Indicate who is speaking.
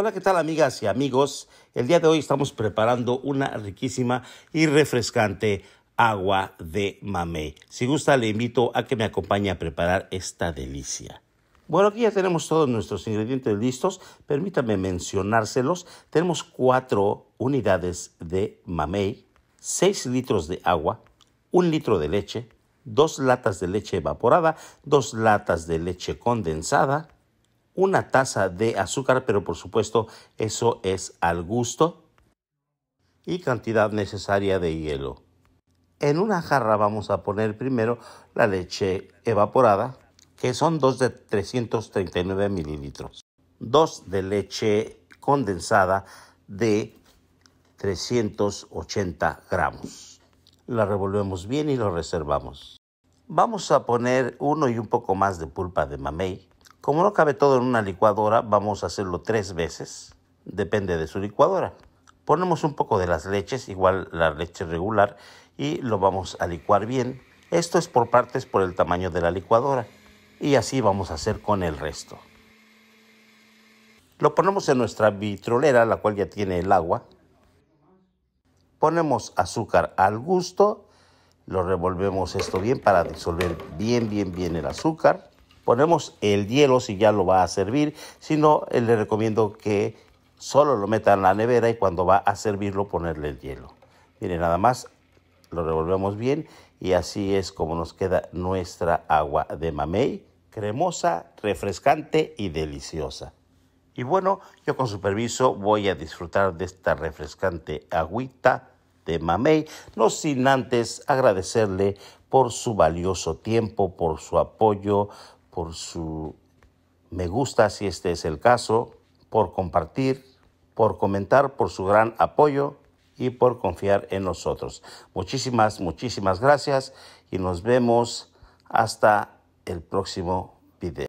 Speaker 1: Hola, ¿qué tal amigas y amigos? El día de hoy estamos preparando una riquísima y refrescante agua de mamey. Si gusta, le invito a que me acompañe a preparar esta delicia. Bueno, aquí ya tenemos todos nuestros ingredientes listos. Permítame mencionárselos. Tenemos cuatro unidades de mamey, 6 litros de agua, un litro de leche, dos latas de leche evaporada, dos latas de leche condensada, una taza de azúcar, pero por supuesto eso es al gusto y cantidad necesaria de hielo. En una jarra vamos a poner primero la leche evaporada, que son dos de 339 mililitros. Dos de leche condensada de 380 gramos. La revolvemos bien y lo reservamos. Vamos a poner uno y un poco más de pulpa de mamey, como no cabe todo en una licuadora, vamos a hacerlo tres veces. Depende de su licuadora. Ponemos un poco de las leches, igual la leche regular, y lo vamos a licuar bien. Esto es por partes por el tamaño de la licuadora. Y así vamos a hacer con el resto. Lo ponemos en nuestra vitrolera, la cual ya tiene el agua. Ponemos azúcar al gusto. Lo revolvemos esto bien para disolver bien, bien, bien el azúcar ponemos el hielo si ya lo va a servir, sino no, eh, le recomiendo que solo lo meta en la nevera y cuando va a servirlo ponerle el hielo. Miren, nada más lo revolvemos bien y así es como nos queda nuestra agua de mamey, cremosa, refrescante y deliciosa. Y bueno, yo con su permiso voy a disfrutar de esta refrescante agüita de mamey, no sin antes agradecerle por su valioso tiempo, por su apoyo, por su me gusta si este es el caso, por compartir, por comentar, por su gran apoyo y por confiar en nosotros. Muchísimas, muchísimas gracias y nos vemos hasta el próximo video.